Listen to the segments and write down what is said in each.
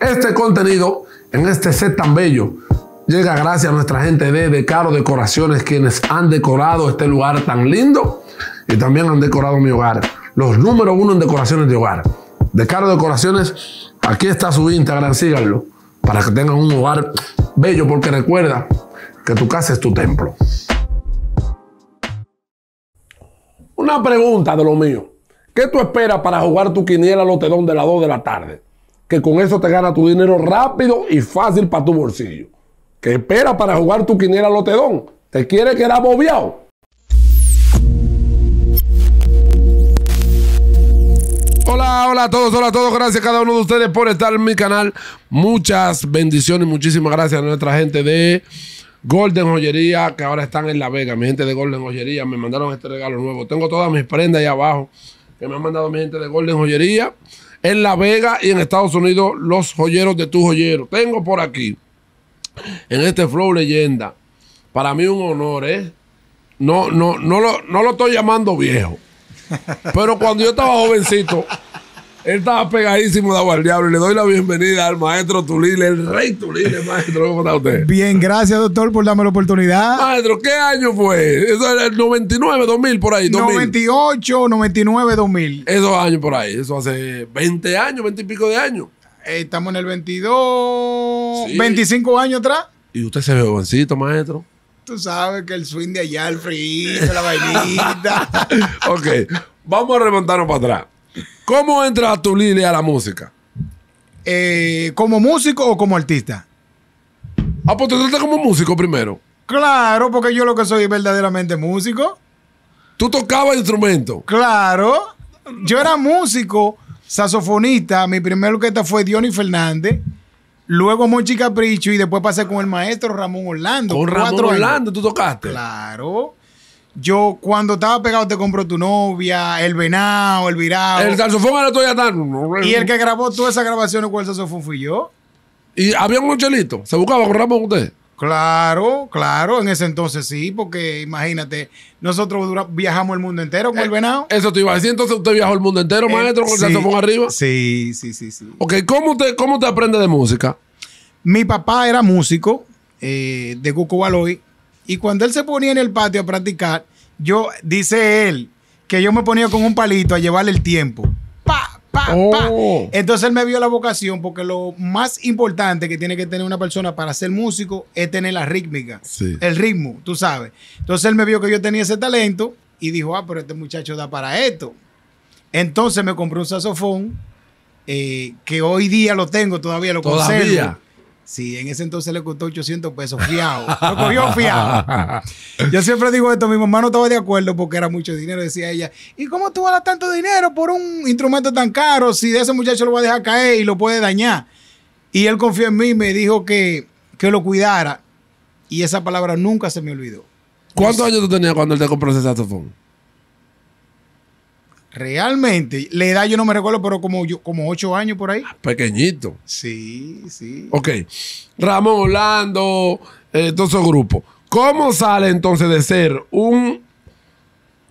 Este contenido en este set tan bello llega gracias a nuestra gente de Decaro Decoraciones, quienes han decorado este lugar tan lindo y también han decorado mi hogar. Los número uno en decoraciones de hogar. Decaro Decoraciones, aquí está su Instagram, síganlo para que tengan un hogar bello, porque recuerda que tu casa es tu templo. Una pregunta de lo mío. ¿Qué tú esperas para jugar tu quiniela lotedón de las 2 de la tarde? que con eso te gana tu dinero rápido y fácil para tu bolsillo. ¿Qué espera para jugar tu quiniela lotedón? ¿Te quiere quedar bobeado? Hola, hola a todos, hola a todos. Gracias a cada uno de ustedes por estar en mi canal. Muchas bendiciones, muchísimas gracias a nuestra gente de Golden Joyería, que ahora están en La Vega. Mi gente de Golden Joyería me mandaron este regalo nuevo. Tengo todas mis prendas ahí abajo que me han mandado mi gente de Golden Joyería en La Vega y en Estados Unidos, los joyeros de tu joyero. Tengo por aquí, en este Flow Leyenda, para mí un honor, ¿eh? No, no, no, no lo estoy llamando viejo. Pero cuando yo estaba jovencito, estaba pegadísimo de al diablo y le doy la bienvenida al maestro Tulile, el rey Tulile, maestro. ¿Cómo está usted? Bien, gracias, doctor, por darme la oportunidad. Maestro, ¿qué año fue? Eso era el 99, 2000, por ahí. 2000. 98, 99, 2000. Esos años por ahí, eso hace 20 años, 20 y pico de años. Eh, estamos en el 22, 25 años atrás. Y usted se ve jovencito, maestro tú sabes que el swing de allá, el frío, la vainita. ok, vamos a remontarnos para atrás. ¿Cómo entra tu Lili a la música? Eh, ¿Como músico o como artista? Ah, pues tú como músico primero. Claro, porque yo lo que soy es verdaderamente músico. ¿Tú tocabas instrumento? Claro. Yo era músico, saxofonista. Mi primer orquesta fue Diony Fernández. Luego Mochi Capricho y después pasé con el maestro Ramón Orlando. Con Ramón Orlando tú tocaste. Claro. Yo, cuando estaba pegado, te compró tu novia, el venado, el virado. El saxofón era todavía tan. Y el que grabó toda esa grabación con el saxofón fui yo. ¿Y había un chelito? ¿Se buscaba con Ramón usted? Claro, claro, en ese entonces sí, porque imagínate, nosotros viajamos el mundo entero con el eh, venado. Eso te iba a decir, entonces usted viajó el mundo entero, eh, maestro, con el saxofón arriba. Sí, sí, sí, sí. Ok, ¿cómo te, cómo aprende de música? Mi papá era músico eh, de Coco y cuando él se ponía en el patio a practicar, yo, dice él, que yo me ponía con un palito a llevarle el tiempo. Pa, pa, pa. Oh. Entonces él me vio la vocación porque lo más importante que tiene que tener una persona para ser músico es tener la rítmica, sí. el ritmo, tú sabes. Entonces él me vio que yo tenía ese talento y dijo, ah, pero este muchacho da para esto. Entonces me compré un saxofón eh, que hoy día lo tengo, todavía lo conservo. Sí, en ese entonces le costó 800 pesos fiado. Lo cogió fiado. Yo siempre digo esto, mi mamá no estaba de acuerdo porque era mucho dinero, decía ella. ¿Y cómo tú dar tanto dinero por un instrumento tan caro si de ese muchacho lo va a dejar caer y lo puede dañar? Y él confió en mí y me dijo que, que lo cuidara. Y esa palabra nunca se me olvidó. ¿Cuántos años tú tenías cuando él te compró ese saxofón? Realmente, la edad yo no me recuerdo, pero como yo, como ocho años por ahí. Pequeñito. Sí, sí. Ok. Ramón Orlando, eh, todos esos grupos. ¿Cómo sale entonces de ser un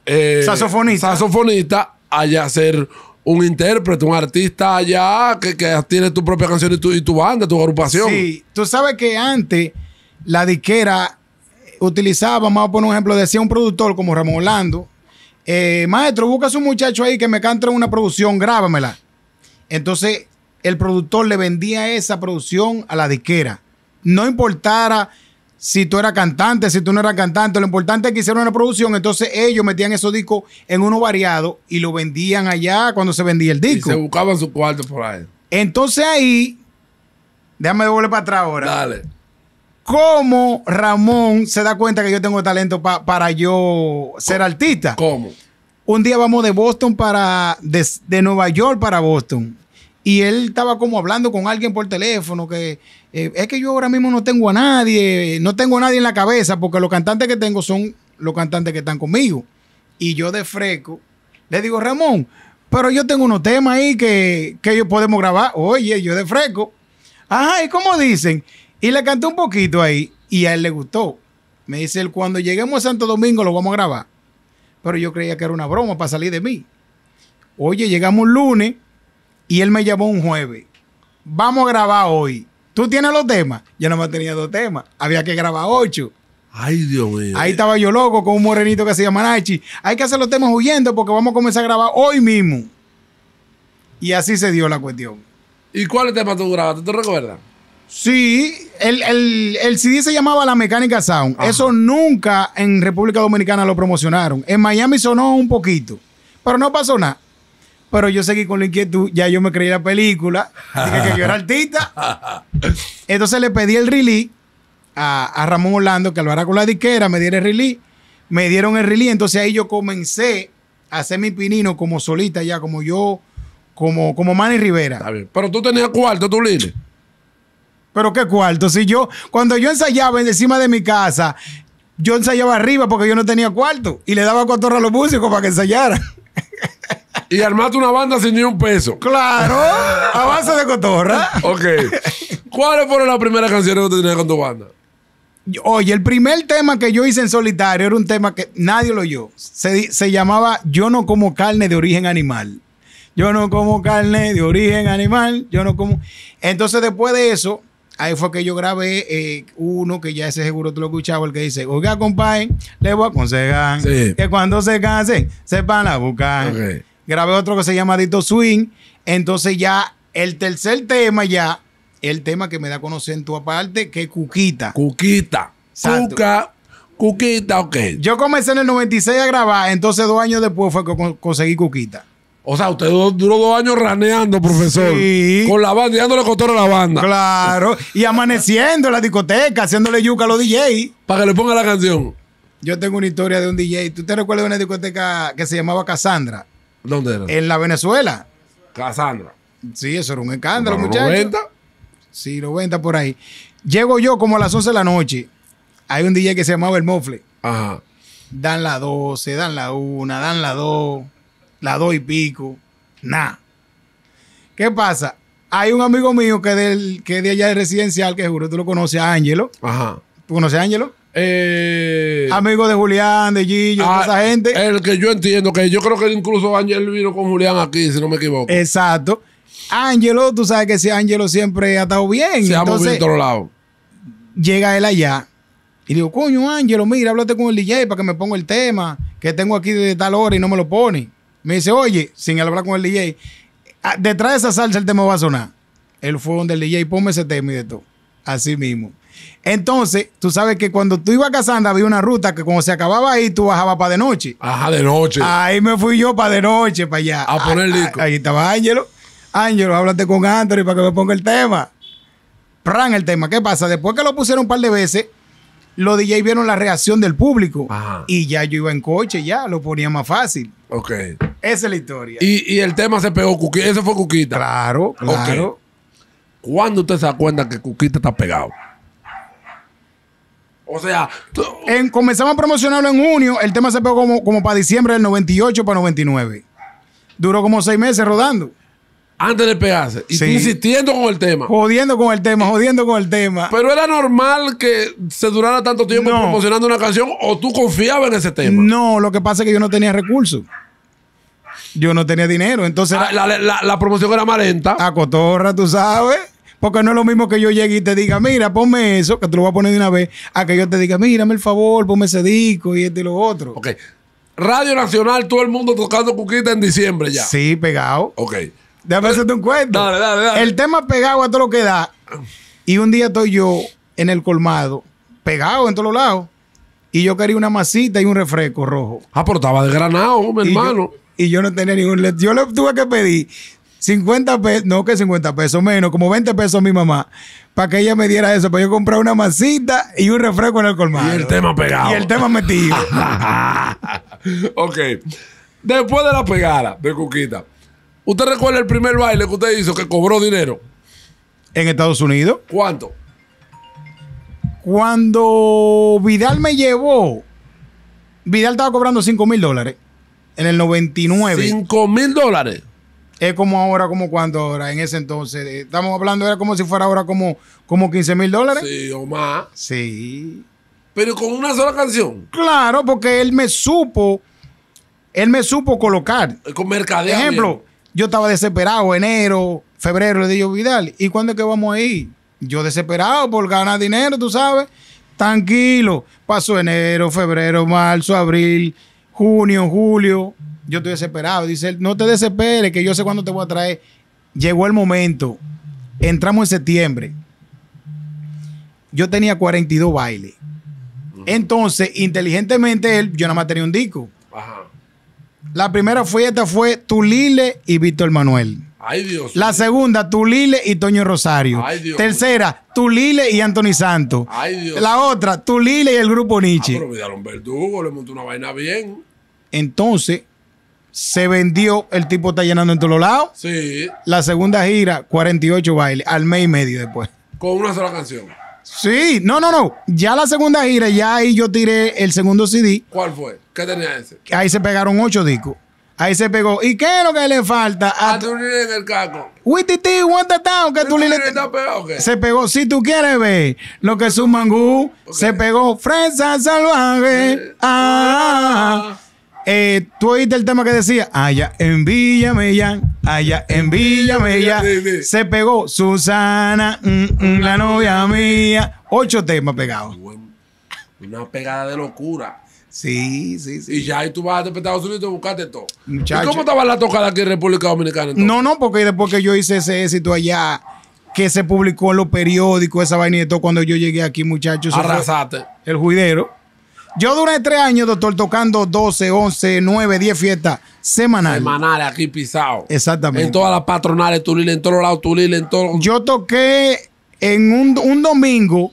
eh, saxofonista. saxofonista a ser un intérprete, un artista allá que, que tiene tu propia canción y tu, y tu banda, tu agrupación? Sí, tú sabes que antes la disquera utilizaba, vamos a poner un ejemplo, decía un productor como Ramón Orlando, eh, maestro, buscas un muchacho ahí que me cante una producción, grábamela. Entonces, el productor le vendía esa producción a la disquera. No importara si tú eras cantante, si tú no eras cantante, lo importante es que hicieron una producción, entonces ellos metían esos discos en uno variado y lo vendían allá cuando se vendía el disco. Y se buscaban su cuarto por ahí. Entonces ahí, déjame devolver para atrás ahora. Dale ¿Cómo Ramón se da cuenta que yo tengo talento para yo ser artista? ¿Cómo? Un día vamos de Boston para, de, Nueva York para Boston y él estaba como hablando con alguien por teléfono que eh, es que yo ahora mismo no tengo a nadie, no tengo a nadie en la cabeza porque los cantantes que tengo son los cantantes que están conmigo. Y yo de fresco le digo, Ramón, pero yo tengo unos temas ahí que, que yo podemos grabar. Oye, yo de fresco. Ajá, ¿y cómo dicen? Y le cantó un poquito ahí y a él le gustó. Me dice él, cuando lleguemos a Santo Domingo lo vamos a grabar. Pero yo creía que era una broma para salir de mí. Oye, llegamos un lunes y él me llamó un jueves. Vamos a grabar hoy. ¿Tú tienes los temas? Yo no me tenía dos temas. Había que grabar ocho. Ay, Dios mío. Ahí estaba yo loco con un morenito que se llama Nachi. Hay que hacer los temas huyendo porque vamos a comenzar a grabar hoy mismo. Y así se dio la cuestión. ¿Y cuáles temas tú grabaste? ¿Tú recuerdas? Sí, el, CD se llamaba La Mecánica Sound. Eso nunca en República Dominicana lo promocionaron. En Miami sonó un poquito, pero no pasó nada. Pero yo seguí con la inquietud, ya yo me creí la película, dije que yo era artista. Entonces le pedí el release a, Ramón Orlando, que lo con la disquera, me diera el release. Me dieron el release, entonces ahí yo comencé a hacer mi pinino como solita ya, como yo, como, como Manny Rivera. Pero tú tenías cuarto, tú pero qué cuarto, si yo, cuando yo ensayaba encima de mi casa, yo ensayaba arriba porque yo no tenía cuarto y le daba cotorra a los músicos para que ensayaran. Y armaste una banda sin ni un peso. Claro, a base de cotorra. Ok. ¿Cuáles fueron las primeras canciones que tú tenías con tu banda? Oye, el primer tema que yo hice en solitario era un tema que nadie lo oyó. Se, se llamaba Yo no como carne de origen animal. Yo no como carne de origen animal. Yo no como. Entonces, después de eso, Ahí fue que yo grabé eh, uno que ya ese seguro tú lo escuchabas, el que dice, oiga, compadre, le voy a aconsejar que cuando se cansen, sepan a buscar. Grabé otro que se llama Dito Swing. Entonces ya el tercer tema ya, el tema que me da a conocer en tu aparte, que es Cuquita. Cuquita. Suka. Cuquita, ok. Yo comencé en el 96 a grabar, entonces dos años después fue que conseguí Cuquita. O sea, usted duró, dos años raneando, profesor. Con la banda, dándole cotor a la banda. Claro. Y amaneciendo en la discoteca, haciéndole yuca a los DJ. Para que le ponga la canción. Yo tengo una historia de un DJ. ¿Tú te recuerdas de una discoteca que se llamaba Cassandra? ¿Dónde era? En la Venezuela. ¿Casandra? Sí, eso era un escándalo, muchachos. 90. Sí, 90 por ahí. Llego yo como a las 11 de la noche. Hay un DJ que se llamaba El Mofle. Ajá. Dan la 12, dan la 1, dan la 2 la doy pico, nada. ¿Qué pasa? Hay un amigo mío que, del, que de allá de residencial, que juro, tú lo conoces, a Ángelo. Ajá. ¿Tú conoces a Ángelo? Eh, amigo de Julián, de Gillo, de ah, esa gente. El que yo entiendo, que yo creo que incluso Ángel vino con Julián aquí, si no me equivoco. Exacto. Ángelo, tú sabes que si Ángelo siempre ha estado bien. Se ha movido otro lado. Llega él allá y digo, coño, Ángelo, mira, háblate con el DJ para que me ponga el tema que tengo aquí de tal hora y no me lo pone. Me dice, oye, sin hablar con el DJ, ah, detrás de esa salsa el tema va a sonar. El fue donde el DJ, ponme ese tema y de todo. Así mismo. Entonces, tú sabes que cuando tú ibas a había una ruta que cuando se acababa ahí, tú bajabas para de noche. Ajá, de noche. Ahí me fui yo para de noche, para allá. A poner disco. Ahí estaba Ángelo. Ángelo, háblate con Anthony para que me ponga el tema. Pran el tema. ¿Qué pasa? Después que lo pusieron un par de veces, los DJs vieron la reacción del público. Y ya yo iba en coche, ya lo ponía más fácil. Ok. Esa es la historia. Y, el tema se pegó, ese fue Cuquita. Claro, claro. ¿Cuándo usted se da cuenta que Cuquita está pegado? O sea, en, comenzamos a promocionarlo en junio. El tema se pegó como, como para diciembre del 98 para 99. Duró como seis meses rodando antes de pegarse. Y insistiendo con el tema. Jodiendo con el tema, jodiendo con el tema. Pero era normal que se durara tanto tiempo promocionando una canción o tú confiabas en ese tema. No, lo que pasa es que yo no tenía recursos. Yo no tenía dinero, entonces... Ah, la, promoción era más lenta. A cotorra, tú sabes. Porque no es lo mismo que yo llegue y te diga, mira, ponme eso, que tú lo vas a poner de una vez, a que yo te diga, mírame el favor, ponme ese disco y este y lo otro. Ok. Radio Nacional, todo el mundo tocando cuquita en diciembre ya. Sí, pegado. Ok. Déjame hacerte un cuento. Dale, dale, dale. El tema pegado a todo lo que da. Y un día estoy yo en el colmado, pegado en todos lados. Y yo quería una masita y un refresco rojo. Ah, pero estaba mi hermano. y yo no tenía ningún... Yo le tuve que pedir 50 pesos, no que 50 pesos menos, como 20 pesos a mi mamá, para que ella me diera eso, para yo comprar una masita y un refresco en el colmado. Y el tema pegado. Y el tema metido. ok. Después de la pegada de Cuquita, ¿Usted recuerda el primer baile que usted hizo que cobró dinero? ¿En Estados Unidos? ¿Cuánto? Cuando Vidal me llevó, Vidal estaba cobrando 5 mil dólares en el 99. 5 mil dólares. Es como ahora, como cuando ahora, en ese entonces. Eh, estamos hablando, era como si fuera ahora como, como 15 mil dólares. Sí, o más. Sí. Pero con una sola canción. Claro, porque él me supo, él me supo colocar. Eh, con mercadeo. Ejemplo, yo estaba desesperado, enero, febrero, le digo, Vidal, ¿y cuándo es que vamos a ir? Yo desesperado por ganar dinero, tú sabes. Tranquilo, pasó enero, febrero, marzo, abril, junio, julio. Yo estoy desesperado. Dice, no te desesperes, que yo sé cuándo te voy a traer. Llegó el momento. Entramos en septiembre. Yo tenía 42 bailes. Entonces, inteligentemente, él, yo nada más tenía un disco. Ajá. La primera fiesta fue Tulile y Víctor Manuel. Ay, Dios. La segunda, Tulile y Toño Rosario. Ay, Tercera, Tulile y Anthony Santos. Ay, Dios. La otra, Tulile y el grupo ah, Nietzsche. Verdugo le montó una vaina bien. Entonces, se vendió, el tipo está llenando en todos lados. Sí. La segunda gira, 48 bailes, al mes y medio después. Con una sola canción. Sí, no, no, no. Ya la segunda gira, ya ahí yo tiré el segundo CD. ¿Cuál fue? ¿Qué tenía ese? Ahí se pegaron ocho discos. Ahí se pegó. ¿Y qué es lo que le falta? A, a ah, tu en el caco. Wittiti, what the town, que tu lile está pegado, ¿qué? Se pegó. Si tú quieres ver lo que es un mangú, se pegó. Fresa salvaje. ah. ah. Eh, Tú oíste el tema que decía, allá en Villa Mella, allá en Villa Mella se pegó Susana, mm, mm, la novia mía. Ocho temas pegados. Una pegada de locura. Sí, sí, sí. Y ya ahí tú vas a Estados Unidos y buscaste todo. ¿Y cómo estaba la tocada aquí en República Dominicana? No, no, porque después que yo hice ese éxito allá, que se publicó en los periódicos, esa vaina y todo, cuando yo llegué aquí, muchachos. Arrasaste. El juidero. Yo duré tres años, doctor, tocando 12, 11, 9, 10 fiestas semanales. Semanales, aquí pisado. Exactamente. En todas las patronales, Tulile, en todos los lados, Tulile, en todos Yo toqué en un, domingo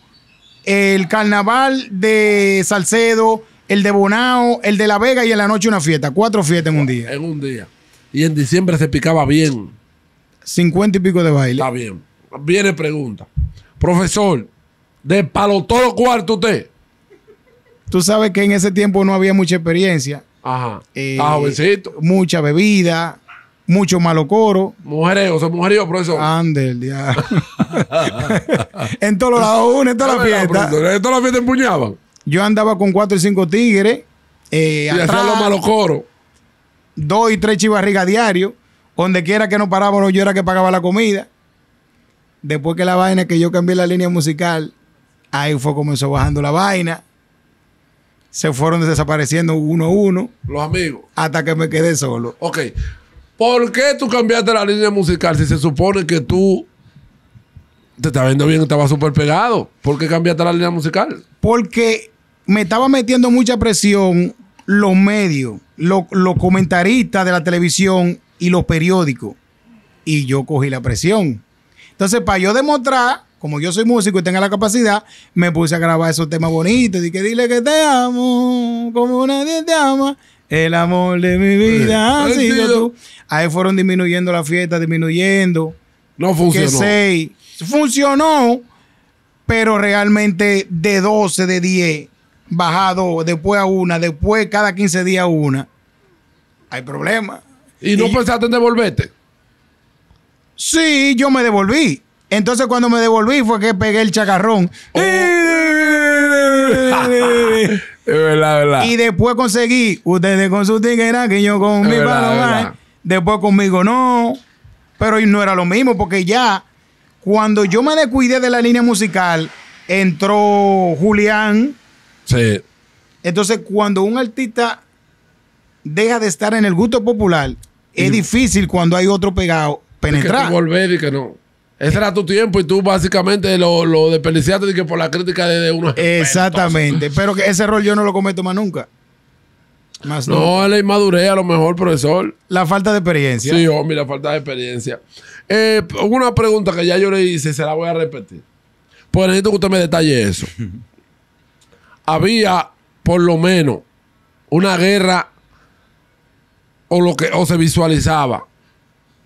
el carnaval de Salcedo, el de Bonao, el de La Vega y en la noche una fiesta. Cuatro fiestas en un día. En un día. Y en diciembre se picaba bien. Cincuenta y pico de baile. Está bien. Viene pregunta. Profesor, de palo todo cuarto usted. Tú sabes que en ese tiempo no había mucha experiencia. Ajá. Eh, ah, jovencito. Mucha bebida, mucho malo coro. mujeres yo por profesor. Ande el en todos los lados, una, en todas las fiestas. En todas las fiestas empuñaban. Yo andaba con cuatro y cinco tigres. Eh, y los malos coros. Dos y tres chivarrigas diario. Donde quiera que nos parábamos, yo era que pagaba la comida. Después que la vaina, que yo cambié la línea musical, ahí fue comenzó bajando la vaina se fueron desapareciendo uno a uno. Los amigos. Hasta que me quedé solo. Ok. ¿Por qué tú cambiaste la línea musical si se supone que tú te estaba viendo bien, estaba súper pegado? ¿Por qué cambiaste la línea musical? Porque me estaba metiendo mucha presión los medios, los comentaristas de la televisión y los periódicos. Y yo cogí la presión. Entonces, para yo demostrar como yo soy músico y tenga la capacidad, me puse a grabar esos temas bonitos. Y que dile que te amo, como nadie te ama. El amor de mi vida eh, Ahí fueron disminuyendo la fiesta, disminuyendo. No funcionó. Que Funcionó, pero realmente de 12, de 10, bajado después a una, después cada 15 días una. Hay problema. ¿Y no pensaste en devolverte? Sí, yo me devolví. Entonces cuando me devolví fue que pegué el chacarrón. Oh. Y después conseguí, ustedes con su tigueras que yo con mi paloma. Después conmigo no. Pero no era lo mismo, porque ya cuando yo me descuidé de la línea musical, entró Julián. Entonces, cuando un artista deja de estar en el gusto popular, es difícil cuando hay otro pegado penetrar. volver y que no. Ese era tu tiempo y tú básicamente lo, lo desperdiciaste y que por la crítica de, de uno. Exactamente. Pero que ese error yo no lo cometo más nunca. Más no, la inmadurez a lo mejor, profesor. La falta de experiencia. Sí, hombre, la falta de experiencia. Eh, una pregunta que ya yo le hice, se la voy a repetir. Pues necesito que usted me detalle eso. Había, por lo menos, una guerra o lo que o se visualizaba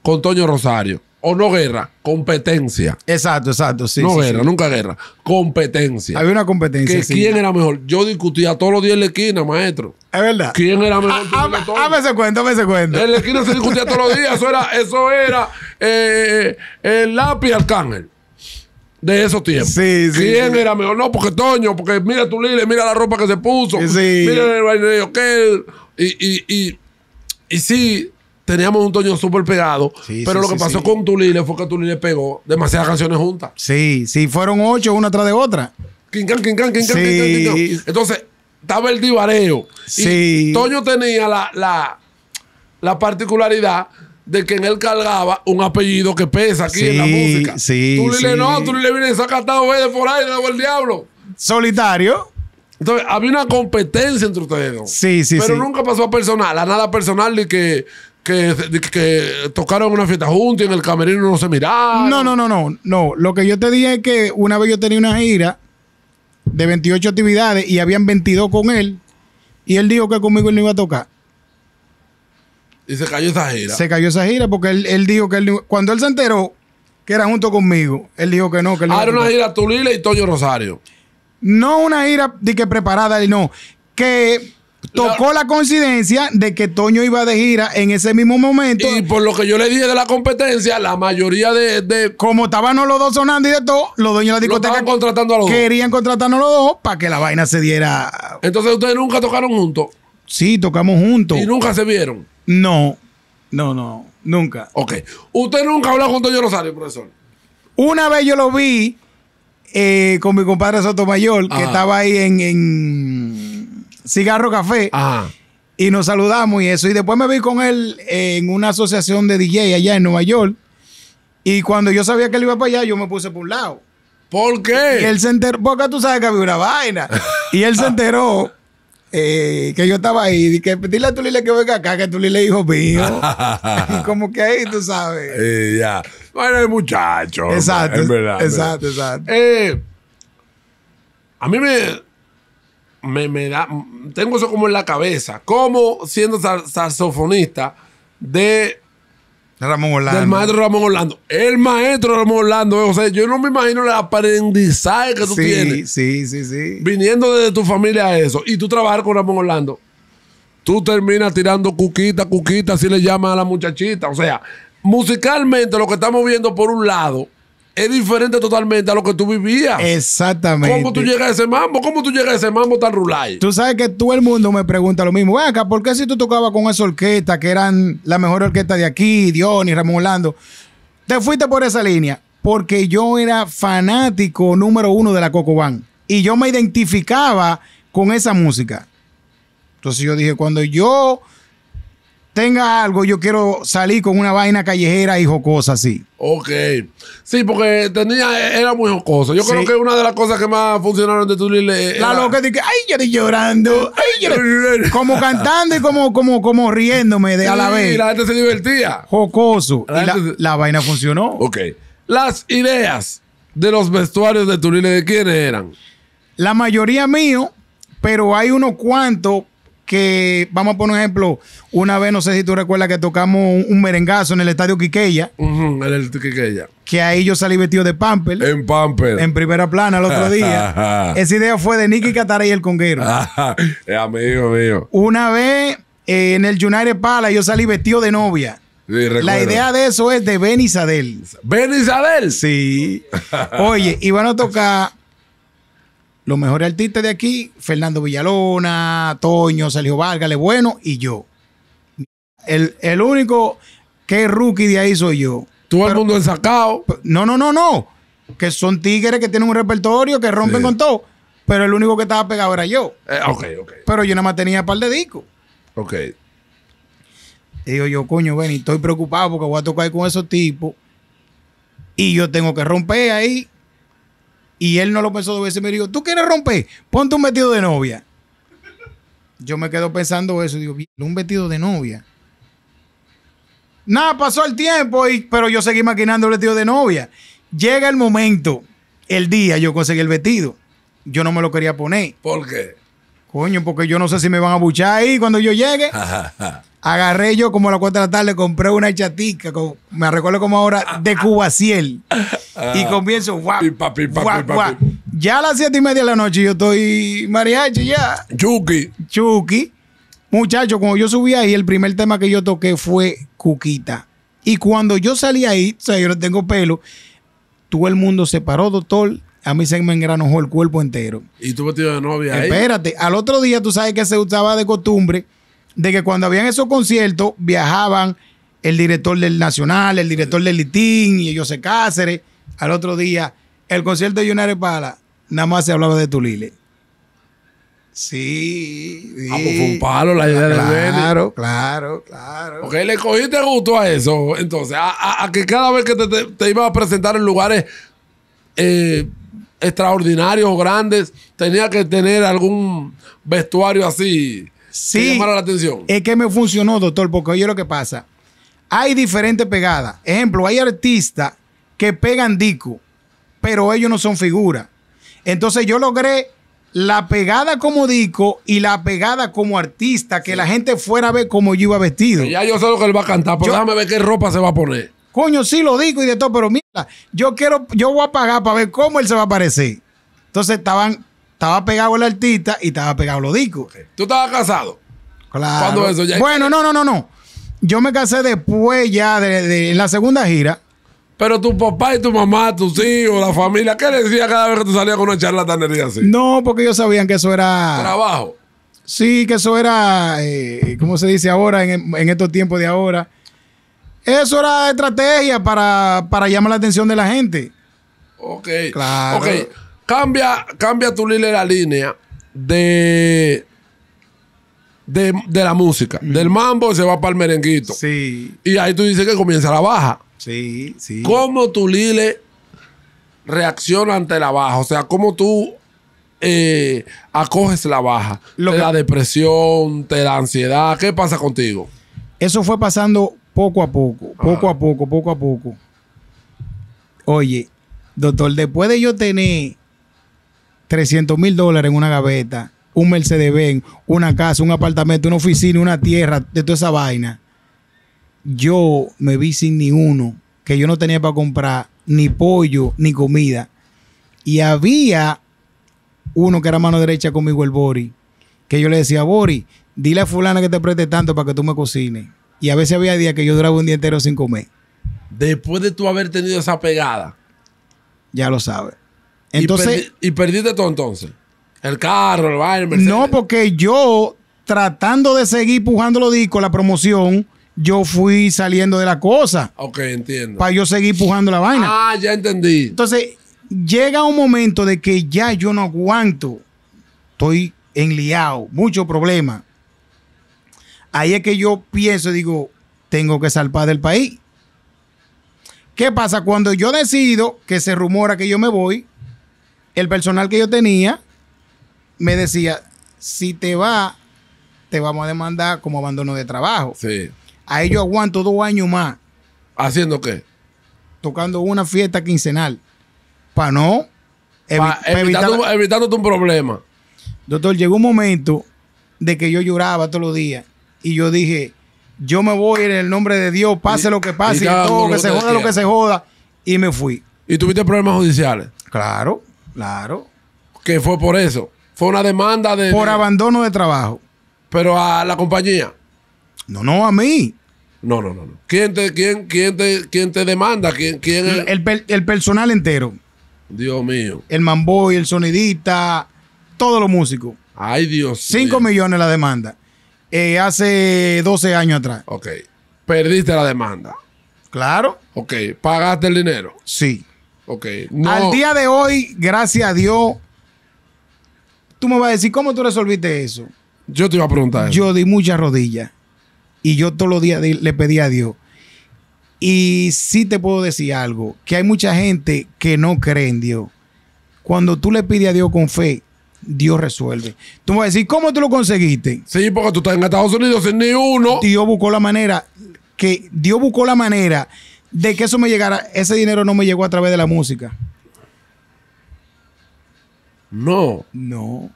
con Toño Rosario o no guerra, competencia. Exacto, exacto. Sí, no guerra, nunca guerra. Competencia. Había una competencia. Que quién era mejor. Yo discutía todos los días en la esquina, maestro. Es verdad. ¿Quién era mejor? Háme ah, ah, ese cuento, háme ese cuento. En la esquina se discutía todos los días. Eso era, eso era eh, el lápiz arcángel de esos tiempos. Sí, sí. ¿Quién era mejor? No, porque Toño, porque mira tu Lile, mira la ropa que se puso. Sí. Mira el baile de okay. y, y, y, y sí, teníamos un Toño súper pegado. pero lo que pasó con Tulile fue que Tulile pegó demasiadas canciones juntas. Sí, sí, fueron ocho una tras de otra. quincan, quincan. quincan, Entonces, estaba el divareo. Y Toño tenía la, la, particularidad de que en él cargaba un apellido que pesa aquí en la música. Sí, Tulile no, Tulile viene sacatado de por ahí, de el diablo. Solitario. Entonces, había una competencia entre ustedes dos. Sí, sí, Pero nunca pasó a personal, a nada personal de que que, tocaron una fiesta juntos y en el camerino no se miraron. No, no, no, no, no. Lo que yo te dije es que una vez yo tenía una gira de 28 actividades y habían 22 con él y él dijo que conmigo él no iba a tocar. Y se cayó esa gira. Se cayó esa gira porque él, dijo que él, cuando él se enteró que era junto conmigo, él dijo que no. Que él ah, era una gira tulila y Toño Rosario. No una gira de que preparada, no. Que Tocó la coincidencia de que Toño iba de gira en ese mismo momento. Y por lo que yo le dije de la competencia, la mayoría de. de como estaban los dos sonando y de todo, los dueños de la discoteca. contratando a los querían contratarnos los dos para que la vaina se diera. Entonces, ¿ustedes nunca tocaron juntos? Sí, tocamos juntos. ¿Y nunca se vieron? No. No, no. Nunca. Ok. ¿Usted nunca habló con Toño Rosario, profesor? Una vez yo lo vi eh, con mi compadre Sotomayor, que estaba ahí en cigarro café. Ajá. Y nos saludamos y eso. Y después me vi con él en una asociación de DJ allá en Nueva York. Y cuando yo sabía que él iba para allá, yo me puse por un lado. ¿Por qué? él se enteró, porque tú sabes que había una vaina. y él se enteró eh, que yo estaba ahí. Y que dile a Tulile que venga acá, que Tulile es hijo mío. y como que ahí, tú sabes. ya. Bueno, el muchacho. Exacto. Exacto, exacto. Eh, a mí me me, me, da, tengo eso como en la cabeza. Como siendo saxofonista de Ramón Orlando. Del maestro Ramón Orlando. El maestro Ramón Orlando. O sea, yo no me imagino el aprendizaje que tú tienes. Sí, sí, sí. Viniendo desde tu familia a eso. Y tú trabajar con Ramón Orlando. Tú terminas tirando cuquita, cuquita, así le llaman a la muchachita. O sea, musicalmente lo que estamos viendo por un lado es diferente totalmente a lo que tú vivías. Exactamente. ¿Cómo tú llegas a ese mambo? ¿Cómo tú llegas a ese mambo tan rural? Tú sabes que todo el mundo me pregunta lo mismo. ¿por qué si tú tocabas con esa orquesta que eran la mejor orquesta de aquí, y Ramón Orlando, te fuiste por esa línea? Porque yo era fanático número uno de la Cocobán. Y yo me identificaba con esa música. Entonces yo dije, cuando yo tenga algo, yo quiero salir con una vaina callejera y jocosa así. Ok. Sí, porque tenía, era muy jocosa. Yo creo que una de las cosas que más funcionaron de era... La loca de que, ay, yo estoy llorando. Ay, yo como cantando y como, como, como riéndome de a la vez. Y la gente se divertía. Jocoso. La vaina funcionó. Ok. Las ideas de los vestuarios de Tulile, ¿de quiénes eran? La mayoría mío, pero hay unos cuantos que, vamos a poner un ejemplo, una vez, no sé si tú recuerdas que tocamos un, merengazo en el estadio Quiqueya. en el Quiqueya. Que ahí yo salí vestido de Pamper. En Pamper. En primera plana el otro día. Esa idea fue de Nicky Catara y el conguero. amigo mío. Una vez eh, en el United Pala yo salí vestido de novia. la idea de eso es de Ben Isabel. ¿Ben Isabel? Sí. Oye, iban a tocar los mejores artistas de aquí, Fernando Villalona, Toño, Sergio Vargas, Bueno y yo. El, único que es rookie de ahí soy yo. Todo el mundo ensacado. No, no, no, no. Que son tigres que tienen un repertorio, que rompen con todo. Pero el único que estaba pegado era yo. Eh, ok, Pero yo nada más tenía un par de discos. Ok. digo yo, coño, ven, y estoy preocupado porque voy a tocar con esos tipos. Y yo tengo que romper ahí. Y él no lo pensó dos veces. Me dijo, ¿tú quieres romper? Ponte un vestido de novia. Yo me quedo pensando eso. Digo, un vestido de novia. Nada, pasó el tiempo, y, pero yo seguí maquinando el vestido de novia. Llega el momento, el día, yo conseguí el vestido. Yo no me lo quería poner. ¿Por qué? Coño, porque yo no sé si me van a buchar ahí cuando yo llegue. Agarré yo como a las 4 de la tarde, compré una chatica, me recuerdo como ahora, de Cubaciel. Ah. y comienzo, guau, Ya a las 7 y media de la noche yo estoy mariachi ya. Chucky. Chucky. muchacho, cuando yo subí ahí, el primer tema que yo toqué fue Cuquita. Y cuando yo salí ahí, o sea, yo no tengo pelo, todo el mundo se paró, doctor. A mí se me engranojó el cuerpo entero. ¿Y tú metido de novia ahí? Espérate, al otro día tú sabes que se usaba de costumbre de que cuando habían esos conciertos viajaban el director del Nacional, el director del Litín y José Cáceres. Al otro día, el concierto de Junares Pala, nada más se hablaba de Tulile. Sí, sí. Ah, pues fue un palo la idea claro, de Claro, claro, claro. Ok, le cogiste gusto a eso. Entonces, a, que cada vez que te, te, ibas a presentar en lugares eh, extraordinarios o grandes, tenía que tener algún vestuario así sí, la atención. Es que me funcionó, doctor, porque oye lo que pasa. Hay diferentes pegadas. Ejemplo, hay artistas que pegan disco, pero ellos no son figuras. Entonces yo logré la pegada como disco y la pegada como artista, que la gente fuera a ver cómo yo iba vestido. ya yo sé lo que él va a cantar, pero déjame ver qué ropa se va a poner. Coño, sí lo digo y de todo, pero mira, yo quiero, yo voy a pagar para ver cómo él se va a aparecer. Entonces estaban estaba pegado el artista y estaba pegado los discos. ¿Tú estabas casado? Claro. ¿Cuándo eso ya bueno, no, no, no, no. Yo me casé después ya de, en la segunda gira. Pero tu papá y tu mamá, tus hijos, la familia, ¿qué le decía cada vez que tú salías con una charla tan así? No, porque ellos sabían que eso era. Trabajo. Sí, que eso era, eh, ¿cómo se dice ahora, en, estos tiempos de ahora? Eso era estrategia para, llamar la atención de la gente. Ok. Claro. Okay. Cambia, cambia tu Lile la línea de, de, la música. Del mambo se va para el merenguito. Sí. Y ahí tú dices que comienza la baja. Sí, sí. ¿Cómo tu Lile reacciona ante la baja? O sea, ¿cómo tú eh, acoges la baja? la te da depresión, te da ansiedad. ¿Qué pasa contigo? Eso fue pasando poco a poco, ah. poco a poco, poco a poco. Oye, doctor, después de yo tener 300 mil dólares en una gaveta, un Mercedes-Benz, una casa, un apartamento, una oficina, una tierra, de toda esa vaina. Yo me vi sin ni uno, que yo no tenía para comprar ni pollo ni comida. Y había uno que era mano derecha conmigo, el Bori, que yo le decía, Bori, dile a fulana que te preste tanto para que tú me cocines. Y a veces había días que yo duraba un día entero sin comer. Después de tú haber tenido esa pegada. Ya lo sabes. Entonces, ¿Y, perdiste todo entonces? El carro, el baile, No, porque yo, tratando de seguir pujando los discos, la promoción, yo fui saliendo de la cosa. Ok, entiendo. Para yo seguir pujando la vaina. Ah, ya entendí. Entonces, llega un momento de que ya yo no aguanto. Estoy enliado, mucho problema. Ahí es que yo pienso, digo, tengo que salpar del país. ¿Qué pasa? Cuando yo decido que se rumora que yo me voy, el personal que yo tenía me decía, si te va, te vamos a demandar como abandono de trabajo. Sí. Ahí yo aguanto dos años más. ¿Haciendo qué? Tocando una fiesta quincenal. Para no... evitar... evitándote un problema. Doctor, llegó un momento de que yo lloraba todos los días. Y yo dije, yo me voy en el nombre de Dios, pase lo que pase, y, y todo, que se joda lo que se joda. Y me fui. ¿Y tuviste problemas judiciales? Claro. Claro. Que fue por eso. Fue una demanda de. Por abandono de trabajo. Pero a la compañía. No, no, a mí. No, no, no. ¿Quién, te, quién, te, quién te demanda? ¿Quién, el, personal entero. Dios mío. El mamboy, el sonidista, todos los músicos. Ay, Dios. 5 millones la demanda. Eh, hace 12 años atrás. Ok. Perdiste la demanda. Claro. Ok. ¿Pagaste el dinero? Sí. Al día de hoy, gracias a Dios, tú me vas a decir, ¿cómo tú resolviste eso? Yo te iba a preguntar. Eso. Yo di muchas rodillas y yo todos los días le pedí a Dios. Y sí te puedo decir algo, que hay mucha gente que no cree en Dios. Cuando tú le pides a Dios con fe, Dios resuelve. Tú me vas a decir, ¿cómo tú lo conseguiste? Sí, porque tú estás en Estados Unidos sin ni uno. Dios buscó la manera, que Dios buscó la manera de que eso me llegara, ese dinero no me llegó a través de la música. No. No.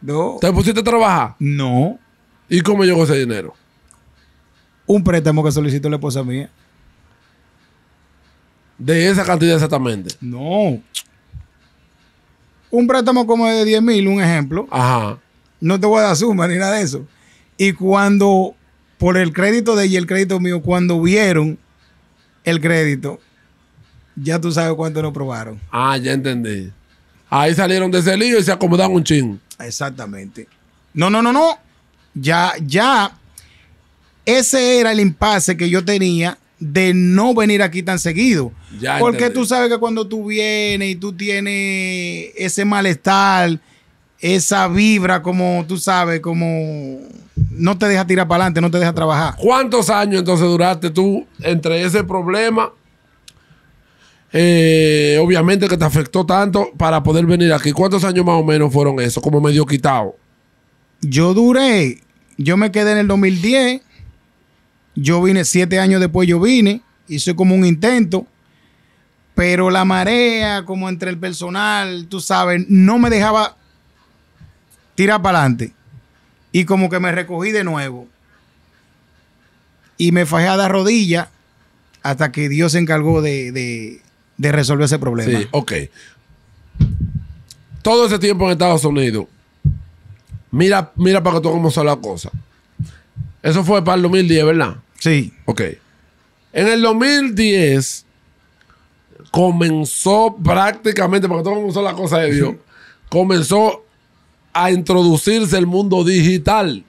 No. ¿Te pusiste a trabajar? No. ¿Y cómo llegó ese dinero? Un préstamo que solicitó la esposa mía. ¿De esa cantidad exactamente? No. Un préstamo como de 10 mil, un ejemplo. Ajá. No te voy a dar suma ni nada de eso. Y cuando por el crédito de ella y el crédito mío, cuando vieron el crédito, ya tú sabes cuánto lo probaron. Ah, ya entendí. Ahí salieron de ese lío y se acomodaron un chingo. Exactamente. No, no, no, no. Ya, ya. Ese era el impasse que yo tenía de no venir aquí tan seguido. Ya Porque tú sabes que cuando tú vienes y tú tienes ese malestar, esa vibra, como tú sabes, como no te deja tirar para adelante, no te deja trabajar. ¿Cuántos años entonces duraste tú entre ese problema? Eh, obviamente que te afectó tanto para poder venir aquí. ¿Cuántos años más o menos fueron eso? Como medio quitado. Yo duré, yo me quedé en el 2010, yo vine siete años después, yo vine, hice como un intento, pero la marea, como entre el personal, tú sabes, no me dejaba tirar para adelante. Y como que me recogí de nuevo. Y me fajé a dar rodilla hasta que Dios se encargó de, resolver ese problema. Sí, ok. Todo ese tiempo en Estados Unidos, mira, mira para que tú cómo son las cosas. Eso fue para el 2010, ¿verdad? Sí. Ok. En el 2010 comenzó prácticamente, para que todo comenzó la cosa de Dios, comenzó a introducirse el mundo digital.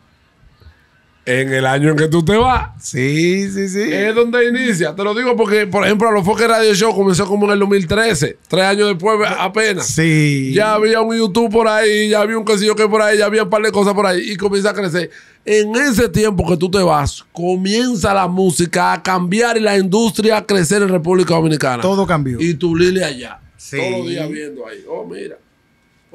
En el año en que tú te vas. Sí, sí, sí. Es donde inicia. Te lo digo porque, por ejemplo, los Foque Radio Show comenzó como en el 2013. Tres años después apenas. Sí. Ya había un YouTube por ahí, ya había un qué que por ahí, ya había un par de cosas por ahí. Y comienza a crecer. En ese tiempo que tú te vas, comienza la música a cambiar y la industria a crecer en República Dominicana. Todo cambió. Y tu Lili, allá. Sí. Todos los días viendo ahí. Oh, mira.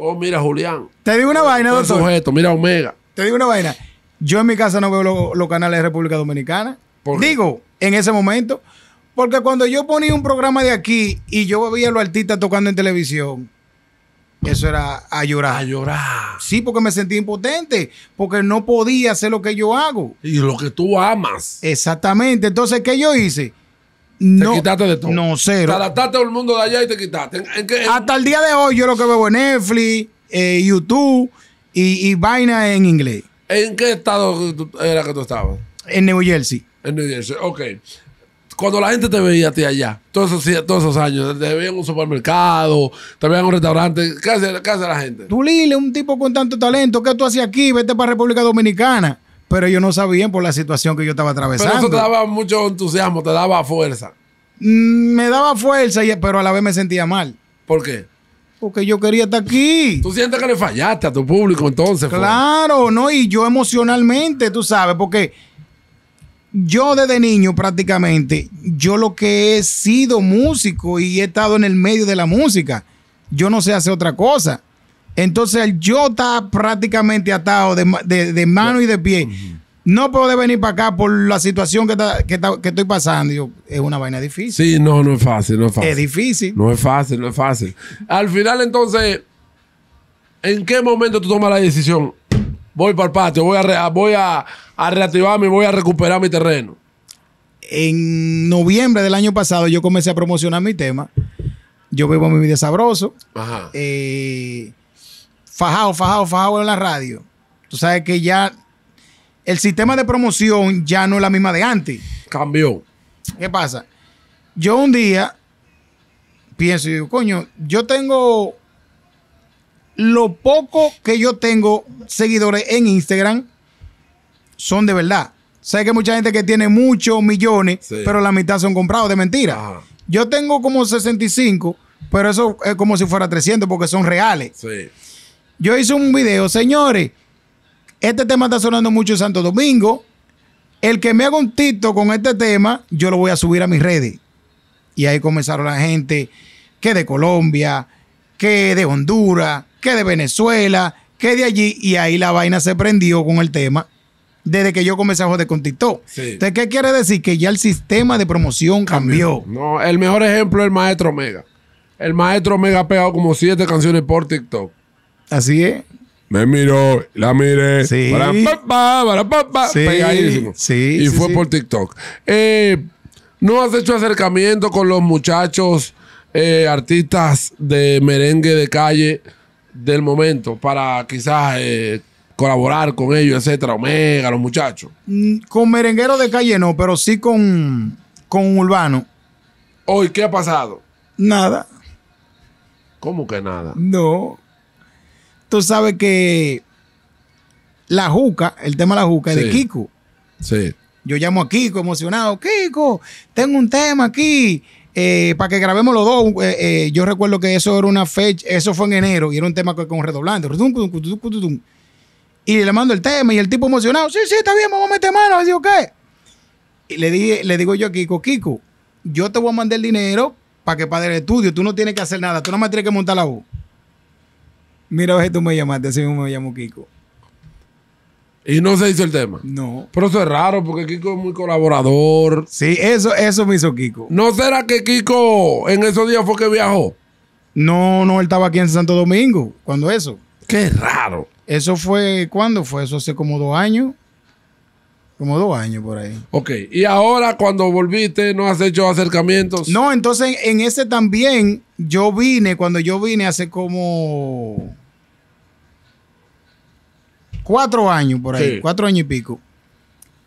Oh, mira, Julián. Te digo una vaina, doctor. Sujeto, mira, Omega. Te digo una vaina. Yo en mi casa no veo los canales de República Dominicana. digo, en ese momento. Porque cuando yo ponía un programa de aquí y yo veía a los artistas tocando en televisión, eso era a llorar. A llorar. Sí, porque me sentí impotente, porque no podía hacer lo que yo hago. Y lo que tú amas. Exactamente. Entonces, ¿qué yo hice? No, te quitaste de todo. No, cero. Te adaptaste al mundo de allá y te quitaste. Hasta el día de hoy, yo lo que veo en Netflix, eh, YouTube y, vaina en inglés. ¿En qué estado era que tú estabas? En New Jersey. En New Jersey, ok. Cuando la gente te veía a ti allá, todos esos, todos esos años, te veían en un supermercado, te veían en un restaurante, ¿qué hace, la gente? Tú, Lile, un tipo con tanto talento, ¿qué tú hacías aquí? Vete para República Dominicana pero yo no sabía por la situación que yo estaba atravesando. Pero eso te daba mucho entusiasmo, te daba fuerza. Mm, me daba fuerza, pero a la vez me sentía mal. ¿Por qué? Porque yo quería estar aquí. ¿Tú sientes que le fallaste a tu público entonces? Claro, no, y yo emocionalmente, tú sabes, porque yo desde niño prácticamente, yo lo que he sido músico y he estado en el medio de la música, yo no sé hacer otra cosa. Entonces yo está prácticamente atado de, mano y de pie. No puedo venir para acá por la situación que, que, estoy pasando. es una vaina difícil. Sí, no, no es fácil, no es fácil. Es difícil. No es fácil, no es fácil. Al final, entonces, ¿en qué momento tú tomas la decisión? Voy para el patio, voy a, voy a, reactivarme, voy a recuperar mi terreno. En noviembre del año pasado yo comencé a promocionar mi tema. Yo vivo mi vida sabroso. Ajá. Eh, fajado, fajado, fajado en la radio, tú sabes que ya el sistema de promoción ya no es la misma de antes. Cambió. ¿Qué pasa? Yo un día pienso y digo, coño, yo tengo lo poco que yo tengo seguidores en Instagram son de verdad. Sé que mucha gente que tiene muchos millones, pero la mitad son comprados de mentira. Yo tengo como 65, pero eso es como si fuera 300 porque son reales. Sí. Yo hice un video, señores, este tema está sonando mucho en Santo Domingo. El que me haga un TikTok con este tema, yo lo voy a subir a mis redes. Y ahí comenzaron la gente que de Colombia, que de Honduras, que de Venezuela, que de allí. Y ahí la vaina se prendió con el tema desde que yo comencé a joder con TikTok. ¿Usted ¿qué quiere decir? Que ya el sistema de promoción cambió. No, el mejor ejemplo es el maestro Omega. El maestro Omega ha pegado como siete canciones por TikTok. Así es. Me miró, la miré. Sí. Para para Pegadísimo. Y fue por TikTok. Eh, ¿No has hecho acercamiento con los muchachos eh, artistas de merengue de calle del momento para quizás eh, colaborar con ellos, etcétera? Omega, los muchachos. Mm, con merengueros de calle no, pero sí con, con urbano. Hoy, ¿qué ha pasado? Nada. ¿Cómo que nada? No tú sabes que la juca, el tema de la juca, es de Kiko. Yo llamo a Kiko emocionado, Kiko, tengo un tema aquí. Eh, para que grabemos los dos, eh, eh, yo recuerdo que eso era una fecha, eso fue en enero y era un tema con redoblante. Y le mando el tema y el tipo emocionado, sí, sí, está bien, vamos a meter mano. Y digo, ¿qué? Y le, le digo yo a Kiko, Kiko, yo te voy a mandar el dinero para que para el estudio, tú no tienes que hacer nada, tú no más tienes que montar la voz. Mira, a tú me llamaste, así me llamo Kiko. Y no se hizo el tema. No. Pero eso es raro porque Kiko es muy colaborador. Sí, eso, eso me hizo Kiko. ¿No será que Kiko en esos días fue que viajó? No, no, él estaba aquí en Santo Domingo. cuando eso? Qué raro. Eso fue, ¿cuándo fue? Eso hace como dos años. Como dos años por ahí. Ok, y ahora cuando volviste, ¿no has hecho acercamientos? No, entonces en ese también, yo vine, cuando yo vine hace como cuatro años por ahí, cuatro años y pico,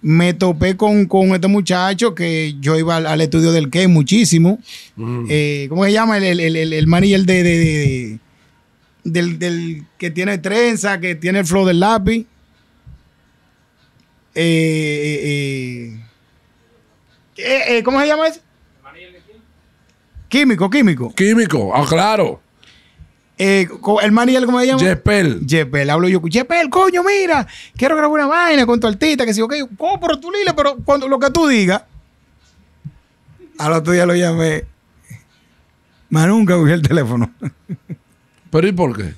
me topé con, con, este muchacho que yo iba al, estudio del que muchísimo. Mm. Eh, ¿Cómo se llama? El, el, el, el de, de, del, que tiene trenza, que tiene el flow del lápiz. Eh, eh, eh ¿Cómo se llama ese? Químico, químico. Químico, ah, claro. Eh, el Mariel, ¿cómo se llama? Jepel. Jepel, hablo yo. Jepel, coño, mira, quiero grabar una vaina con tu artista. Que si, ok, oh, pero tú lila, pero cuando, lo que tú digas. Al otro día lo llamé. Más nunca cogí el teléfono. ¿Pero y por qué?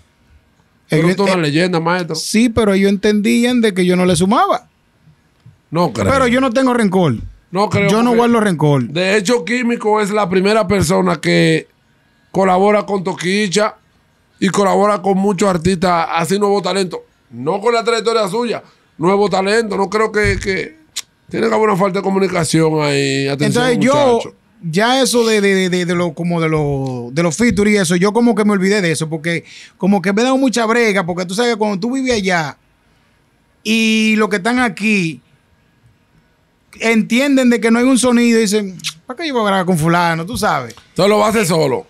Ellos, una leyenda, maestro. Sí, pero ellos entendían de que yo no le sumaba. No creo. Pero yo no tengo rencor. No creo. Yo no guardo rencor. De hecho, Químico es la primera persona que colabora con Toquicha y colabora con muchos artistas, así nuevo talento. No con la trayectoria suya, nuevo talento. No creo que, que... tiene que haber una falta de comunicación ahí. Entonces yo ya eso de, de, de, lo como de de los features y eso, yo como que me olvidé de eso, porque como que me da mucha brega, porque tú sabes que cuando tú vivías allá y los que están aquí entienden de que no hay un sonido y dicen, ¿para qué yo voy a grabar con fulano? Tú sabes. Entonces lo hacer solo.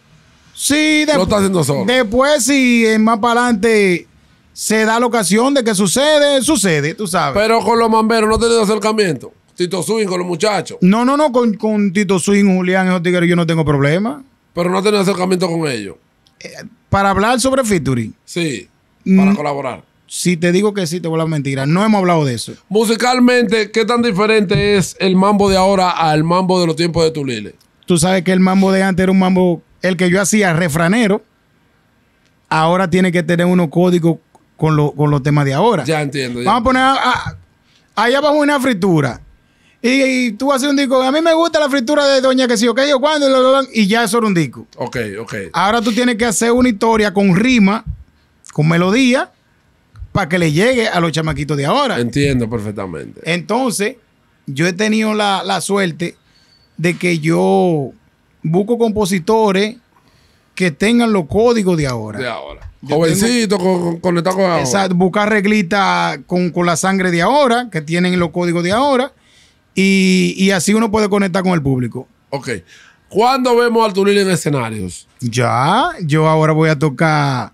Sí, después. haciendo Después, si más para adelante se da la ocasión de que sucede, sucede, tú sabes. Pero con los mamberos no tenés acercamiento. Tito Swing con los muchachos. No, no, no, con, con Tito Swing, Julián, y tigres yo no tengo problema. Pero no tenés acercamiento con ellos. Eh, para hablar sobre featuring. Sí, mm. para colaborar. Si te digo que sí, te voy a mentira. No hemos hablado de eso. Musicalmente, ¿qué tan diferente es el mambo de ahora al mambo de los tiempos de Tulile? Tú sabes que el mambo de antes era un mambo el que yo hacía refranero, ahora tiene que tener unos códigos con, los temas de ahora. Ya entiendo. Vamos a poner vamos a, allá abajo una fritura. Y, tú haces un disco, a mí me gusta la fritura de Doña que sí, ok, yo cuando, y ya eso era un disco. Ok, ok. Ahora tú tienes que hacer una historia con rima, con melodía, para que le llegue a los chamaquitos de ahora. Entiendo perfectamente. Entonces, yo he tenido la, la suerte de que yo busco compositores que tengan los códigos de ahora. De ahora. Jovencito, conectado con ahora. buscar reglitas con, la sangre de ahora, que tienen los códigos de ahora, y, y así uno puede conectar con el público. Ok. ¿Cuándo vemos al Arturil en escenarios? Ya, yo ahora voy a tocar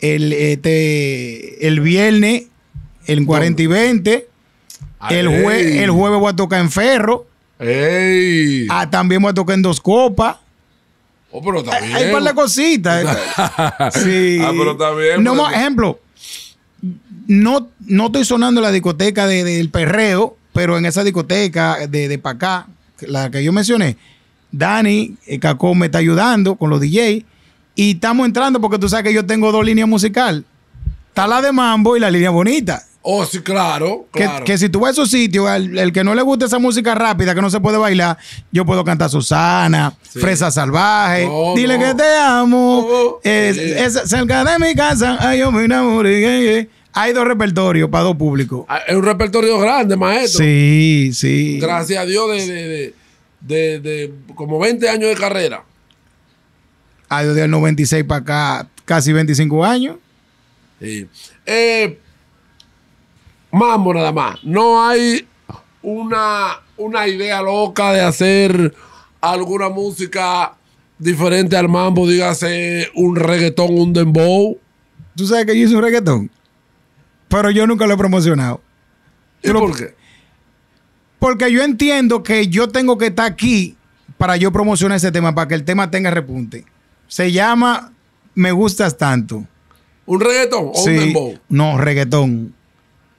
el, este, el viernes, el 40 y 20. El, jue, el jueves voy a tocar en Ferro. Ey. Ah, también me toqué en dos copas. Oh, pero también. Eh, hay cositas. Eh. sí. Ah, pero también. No, ejemplo, no, no estoy sonando en la discoteca del perreo, pero en esa discoteca de, de para acá, la que yo mencioné, Dani eh, Cacón me está ayudando con los DJs y estamos entrando porque tú sabes que yo tengo dos líneas musicales. Está la de mambo y la línea bonita. Oh, sí, claro. Que, si tú vas a su sitio el, que no le gusta esa música rápida, que no se puede bailar, yo puedo cantar Susana, Fresa Salvaje, Dile que te amo, oh, cerca de mi casa, ay, yo me enamoré. Hay dos repertorios para dos públicos. Ah, es un repertorio grande, maestro. Sí, sí. Gracias a Dios de, como 20 años de carrera. Hay desde el 96 para acá, casi 25 años. Sí. Eh, mambo nada más. No hay una, una idea loca de hacer alguna música diferente al mambo, dígase un reggaetón, un dembow. ¿Tú sabes que yo hice un reggaetón? Pero yo nunca lo he promocionado. por qué? Porque yo entiendo que yo tengo que estar aquí para yo promocionar ese tema, para que el tema tenga repunte. Se llama Me gustas tanto. ¿Un reggaetón o un dembow? No, reggaetón.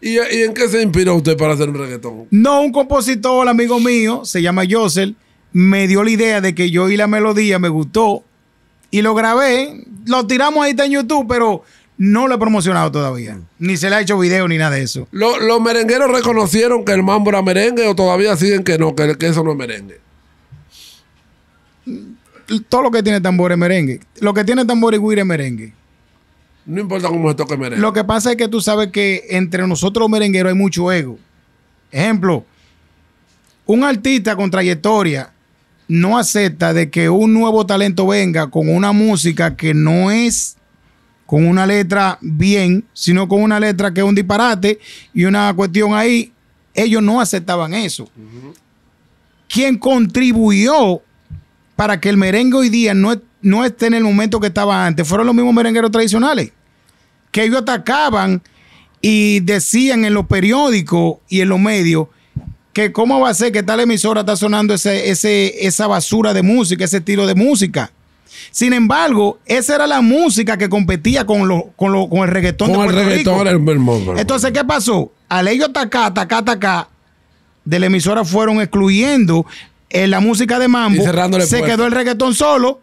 ¿Y, en qué se inspiró usted para hacer un reggaetón? No, un compositor, amigo mío, se llama Josel, me dio la idea de que yo y la melodía, me gustó y lo grabé. Lo tiramos ahí está en YouTube, pero no lo he promocionado todavía. Ni se le ha hecho video ni nada de eso. ¿Los merengueros reconocieron que el mambo era merengue o todavía siguen que no, que, eso no es merengue? Todo lo que tiene tambor es merengue. Lo que tiene tambor y guira es merengue. No importa cómo se toque merengue. Lo que pasa es que tú sabes que entre nosotros merengueros hay mucho ego. Ejemplo, un artista con trayectoria no acepta de que un nuevo talento venga con una música que no es con una letra bien, sino con una letra que es un disparate y una cuestión ahí. Ellos no aceptaban eso. ¿Quién contribuyó para que el merengue hoy día no esté no esté en el momento que estaba antes, fueron los mismos merengueros tradicionales, que ellos atacaban y decían en los periódicos y en los medios que cómo va a ser que tal emisora está sonando ese, ese, esa basura de música, ese estilo de música. Sin embargo, esa era la música que competía con, lo, con, con el reggaetón. de Entonces, ¿qué pasó? Al ellos atacar, atacar, atacar, de la emisora fueron excluyendo eh, la música de mambo. se quedó el reggaetón solo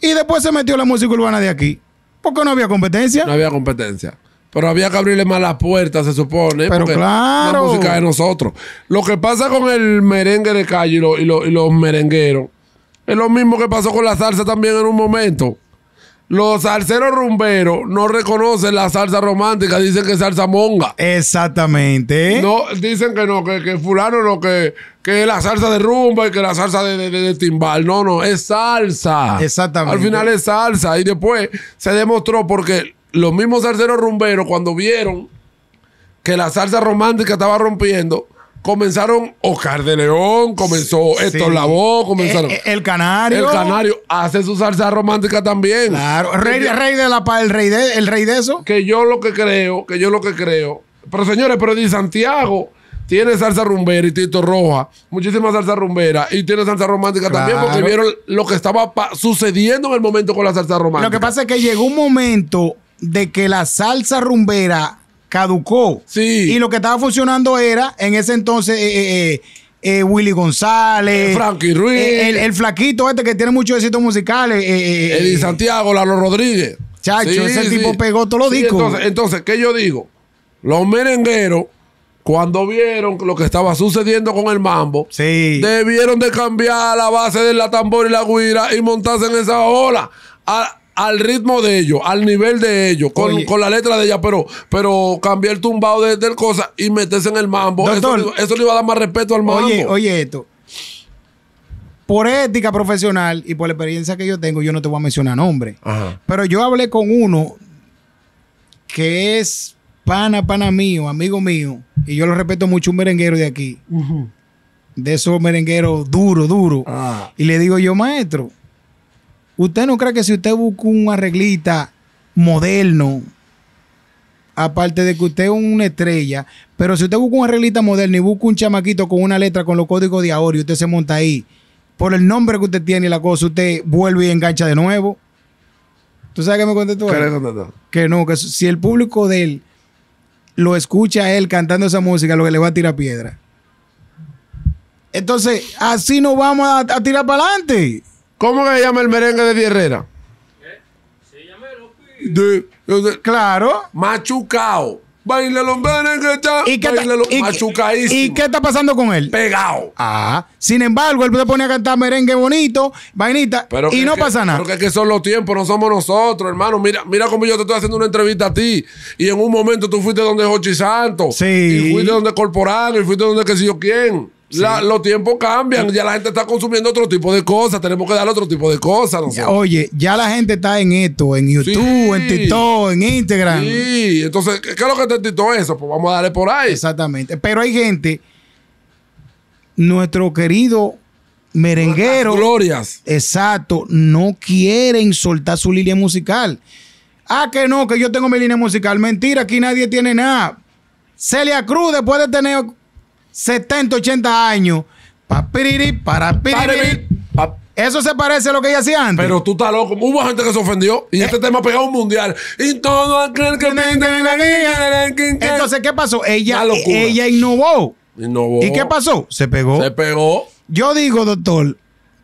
y después se metió la música urbana de aquí. Porque no había competencia. No había competencia. Pero había que abrirle más las puertas, se supone. Pero claro. La música de nosotros. Lo que pasa con el merengue de calle y los merengueros es lo mismo que pasó con la salsa también en un momento. Los salseros rumberos no reconocen la salsa romántica, dicen que es salsa monga. Exactamente. No, dicen que no, que, fulano no, que, que es la salsa de rumba y que la salsa de, de, timbal. No, no, es salsa. Exactamente. Al final es salsa. Y después se demostró porque los mismos salseros rumberos, cuando vieron que la salsa romántica estaba rompiendo, comenzaron Oscar de León, comenzó esto la voz comenzaron. Eh, eh, el, Canario. El Canario hace su salsa romántica también. Claro, rey, rey de la paz, el rey de, el rey de eso. Que yo lo que creo, que yo lo que creo. Pero señores, pero Di Santiago tiene salsa rumbera y Tito Roja, muchísima salsa rumbera y tiene salsa romántica también porque vieron lo que estaba sucediendo en el momento con la salsa romántica. Lo que pasa es que llegó un momento de que la salsa rumbera caducó. Sí. Y lo que estaba funcionando era, en ese entonces, eh, eh, eh, Willy González. Frankie Ruiz. El, flaquito este que tiene muchos éxitos musicales. Eddie Santiago, Lalo Rodríguez. Chacho, ese tipo pegó todos los discos. Entonces, ¿qué yo digo? Los merengueros, cuando vieron lo que estaba sucediendo con el mambo, debieron de cambiar la base de la tambor y la guira y montarse en esa ola. A, ah, al ritmo de ellos, al nivel de ellos, con, la letra de ella, pero, pero cambiar el tumbado de, del cosa y meterse en el mambo. eso, le iba a dar más respeto al mambo. Oye, oye esto. Por ética profesional y por la experiencia que yo tengo, yo no te voy a mencionar nombre. Pero yo hablé con uno que es pana, pana mío, amigo mío, y yo lo respeto mucho, un merenguero de aquí. De esos merengueros duro, duro. Ah. Y le digo yo, maestro, ¿Usted no cree que si usted busca un arreglita moderno, aparte de que usted es una estrella, pero si usted busca un arreglista moderno y busca un chamaquito con una letra con los códigos de ahora y usted se monta ahí, por el nombre que usted tiene y la cosa, usted vuelve y engancha de nuevo? ¿Tú sabes qué me contestó? ¿Qué Que no, que si el público de él lo escucha a él cantando esa música, lo que le va a tirar piedra. Entonces, así nos vamos a, a tirar para adelante. ¿Cómo se llama el merengue de Tierrera? ¿Qué? Se llama de, de, claro. Machucao. Baila los merengues ¿Y qué, está, y, ¿Y qué está pasando con él? Pegado. Ah. Sin embargo, él se pone a cantar merengue bonito, vainita, y no pasa nada. Porque es que son los tiempos, no somos nosotros, hermano. Mira, mira cómo yo te estoy haciendo una entrevista a ti. Y en un momento tú fuiste donde Jochi Santos. Sí. Y fuiste donde Corporal, y fuiste donde que si yo quién los tiempos cambian, ya la gente está consumiendo otro tipo de cosas, tenemos que dar otro tipo de cosas. oye, ya la gente está en esto, en YouTube, en TikTok, en Instagram. Sí, entonces, ¿qué, es lo que te titó eso? Pues vamos a darle por ahí. Exactamente, pero hay gente, nuestro querido merenguero. glorias. Exacto, no quieren soltar su línea musical. Ah, que no, que yo tengo mi línea musical. Mentira, aquí nadie tiene nada. Celia Cruz, después de tener 70, 80 años. para para piriri. eso se parece a lo que ella hacía antes. Pero tú estás loco. Hubo gente que se ofendió y este eh. tema pegó un mundial. Y todo que Entonces, ¿qué pasó? Ella, ella innovó. Innovó. ¿Y qué pasó? Se pegó. Se pegó. Yo digo, doctor,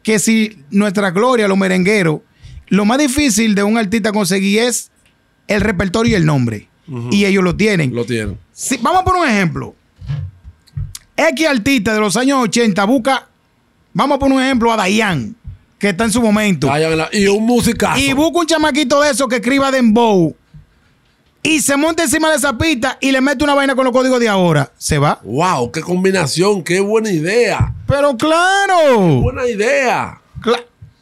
que si nuestra gloria, los merengueros, lo más difícil de un artista conseguir es el repertorio y el nombre. Y ellos lo tienen. Lo tienen. Si, vamos por un ejemplo. X artista de los años 80 busca, vamos a poner un ejemplo a Dayan, que está en su momento. y un musical. Y busca un chamaquito de eso que escriba Dembow. Y se monta encima de esa pista y le mete una vaina con los códigos de ahora. Se va. ¡Wow! ¡Qué combinación! ¡Qué buena idea! Pero claro. buena idea.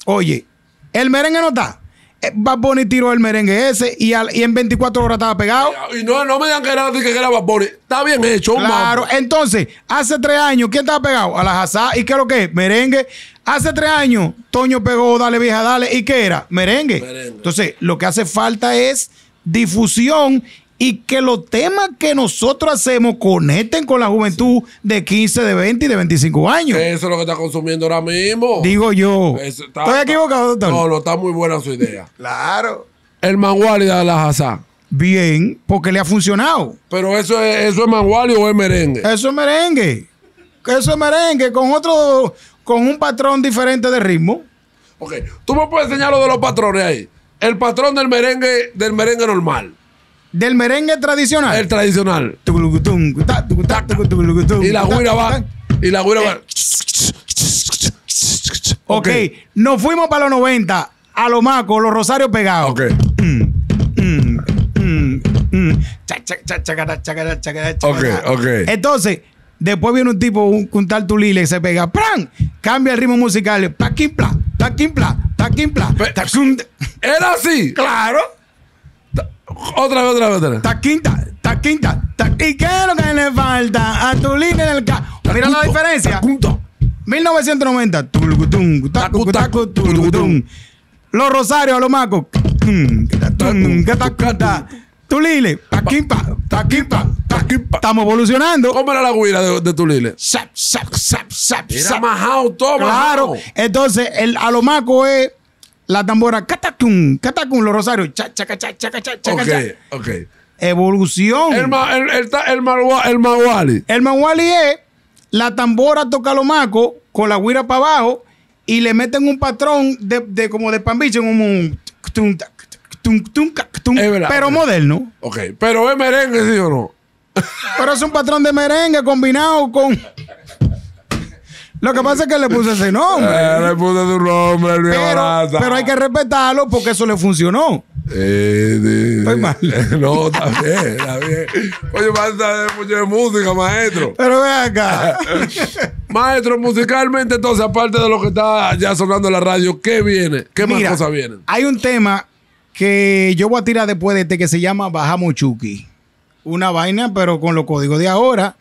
Oye, el merengue no está. Eh, Bad Bunny tiró el merengue ese y, en 24 horas estaba pegado. Y no, me digan que era, que era Bad Está bien hecho. Claro, entonces, hace tres años, ¿quién estaba pegado? A la Hazá. ¿Y qué es lo que es? Merengue. Hace tres años, Toño pegó Dale Vieja Dale. ¿Y qué era? merengue. Entonces, lo que hace falta es difusión y que los temas que nosotros hacemos conecten con la juventud de 15, de 20 y de 25 años. Eso es lo que está consumiendo ahora mismo. Digo yo. ¿Estoy equivocado, doctor? No, no, está muy buena su idea. claro. El manualidad de la Bien, porque le ha funcionado. Pero eso es, eso es o es merengue. Eso es merengue. Eso es merengue con otro, con un patrón diferente de ritmo. Ok, tú me puedes enseñar lo de los patrones ahí. El patrón del merengue, del merengue normal del merengue tradicional. El tradicional. Y la güira va. Y la güira va. Ok, nos fuimos para los 90, a lo maco, los rosarios pegados. Ok. Ok, ok. Entonces, después viene un tipo, un, un tal Tulile, se pega, ¡pran! Cambia el ritmo musical, ¡paquimpla! taquimpla ¡paquimpla! ¡Era así! ¡Claro! Otra vez, otra vez, otra vez. Taquinta, ¿Y qué es lo que le falta a tu línea del ca... Mira la diferencia. 1990. Los Rosarios a los Macos. Tulile, taquimpa, taquimpa, taquimpa. Estamos evolucionando. ¿Cómo era la guira de, de Tulile? Se sap, sap, todo Claro. Entonces, el, a lo maco es la tambora, catacum, catacum, los rosarios, cha, cha, cha, cha, cha, cha, Ok, ok. Evolución. El, ma, el, el, el el es la tambora toca lo maco con la guira para abajo y le meten un patrón de, de como de pambiche, en un... pero moderno. Ok, pero es merengue, sí o no. Pero es un patrón de merengue combinado con... Lo que pasa es que le puse ese nombre. Eh, le puse su nombre, pero, pero hay que respetarlo porque eso le funcionó. Eh, Estoy mal. Eh, no, está bien, está bien. Oye, pasa mucho de música, maestro. Pero ve acá. maestro, musicalmente, entonces, aparte de lo que está ya sonando en la radio, ¿qué viene? ¿Qué más cosas vienen? Hay un tema que yo voy a tirar después de este que se llama Bajamos Chucky. Una vaina, pero con los códigos de ahora.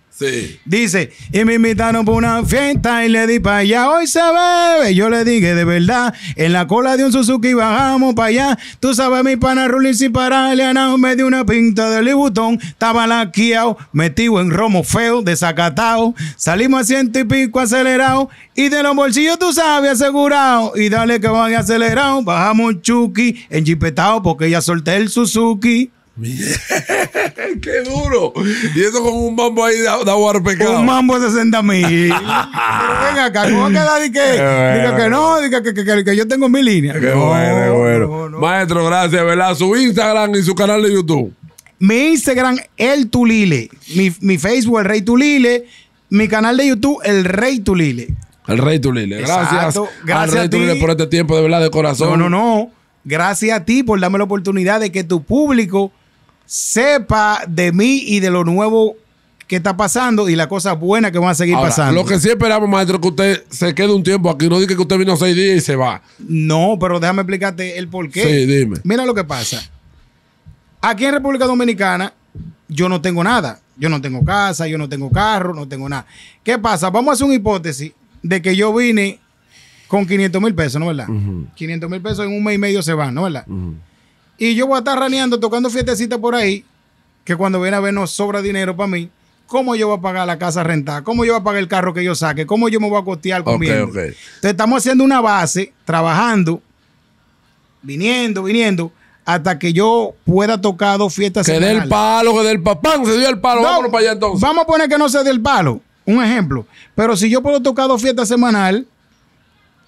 Dice, y me invitaron por una fiesta y le di para allá, hoy se bebe. Yo le dije, de verdad, en la cola de un Suzuki bajamos para allá. Tú sabes, mi pana para sin parar, me dio una pinta de libutón. Estaba laqueado, metido en romo feo, desacatado. Salimos a ciento y pico acelerado y de los bolsillos tú sabes, asegurado. Y dale que vaya acelerado, bajamos un chuki, enjipetado porque ya solté el Suzuki. ¡Qué duro! Y eso con un mambo ahí da de Un mambo de 60 mil. venga acá, ¿cómo va a quedar? Y que, diga que no, diga que, que, yo tengo mi línea. Qué bueno, bueno, bueno. Maestro, gracias, ¿verdad? Su Instagram y su canal de YouTube. Mi Instagram, El Tulile. Mi, mi Facebook, El Rey Tulile. Mi canal de YouTube, El Rey Tulile. El Rey Tulile. Gracias. Gracias al Rey Tulile por este tiempo, de verdad, de corazón. No, no, no. Gracias a ti por darme la oportunidad de que tu público sepa de mí y de lo nuevo que está pasando y las cosa buena que va a seguir pasando. Lo que sí esperamos, maestro, que usted se quede un tiempo aquí. No diga que usted vino seis días y se va. No, pero déjame explicarte el por qué. Sí, dime. Mira lo que pasa. Aquí en República Dominicana, yo no tengo nada. Yo no tengo casa, yo no tengo carro, no tengo nada. ¿Qué pasa? Vamos a hacer una hipótesis de que yo vine con 500 mil pesos, ¿no es verdad? 500 mil pesos en un mes y medio se van, ¿no verdad? Y yo voy a estar raneando, tocando fiestecita por ahí, que cuando viene a ver no sobra dinero para mí. ¿Cómo yo voy a pagar la casa rentada? ¿Cómo yo voy a pagar el carro que yo saque? ¿Cómo yo me voy a costear comiendo? Okay, Entonces estamos haciendo una base, trabajando, viniendo, viniendo, hasta que yo pueda tocar dos fiestas. Que dé el palo, que dé el se dio el palo, para allá entonces. Vamos a poner que no se dé el palo, un ejemplo. Pero si yo puedo tocar dos fiestas semanal,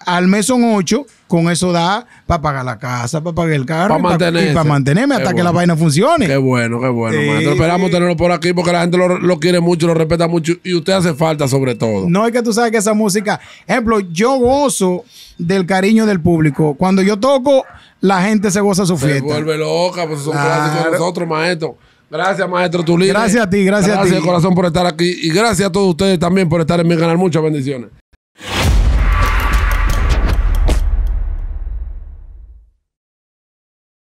al mes son ocho, con eso da para pagar la casa, para pagar el carro, para mantenerme, hasta que la vaina funcione. Qué bueno, qué bueno, maestro. Esperamos tenerlo por aquí porque la gente lo, quiere mucho, lo respeta mucho y usted hace falta sobre todo. No es que tú sabes que esa música, ejemplo, yo gozo del cariño del público. Cuando yo toco, la gente se goza su fiesta. Se vuelve loca, pues son clásicos nosotros, maestro. Gracias, maestro Tulín. Gracias a ti, gracias, a ti. Gracias, corazón, por estar aquí. Y gracias a todos ustedes también por estar en mi canal. Muchas bendiciones.